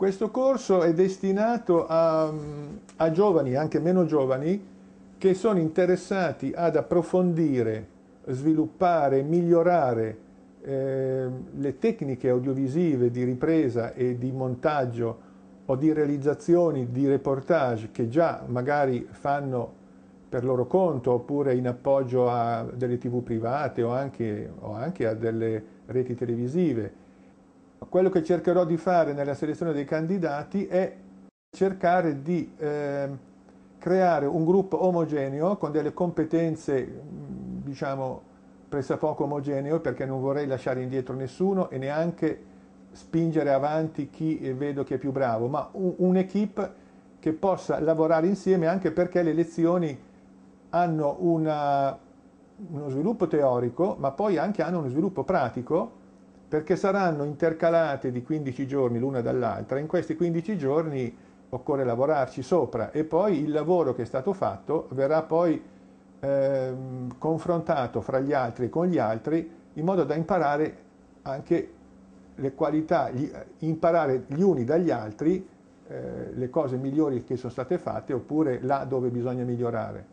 Questo corso è destinato a, a giovani, anche meno giovani, che sono interessati ad approfondire, sviluppare, migliorare eh, le tecniche audiovisive di ripresa e di montaggio o di realizzazioni di reportage che già magari fanno per loro conto oppure in appoggio a delle tv private o anche, o anche a delle reti televisive quello che cercherò di fare nella selezione dei candidati è cercare di eh, creare un gruppo omogeneo con delle competenze, diciamo, pressappoco omogeneo perché non vorrei lasciare indietro nessuno e neanche spingere avanti chi eh, vedo che è più bravo, ma un'equipe che possa lavorare insieme anche perché le lezioni hanno una, uno sviluppo teorico, ma poi anche hanno uno sviluppo pratico perché saranno intercalate di 15 giorni l'una dall'altra. In questi 15 giorni occorre lavorarci sopra e poi il lavoro che è stato fatto verrà poi eh, confrontato fra gli altri e con gli altri in modo da imparare anche le qualità, gli, imparare gli uni dagli altri eh, le cose migliori che sono state fatte oppure là dove bisogna migliorare.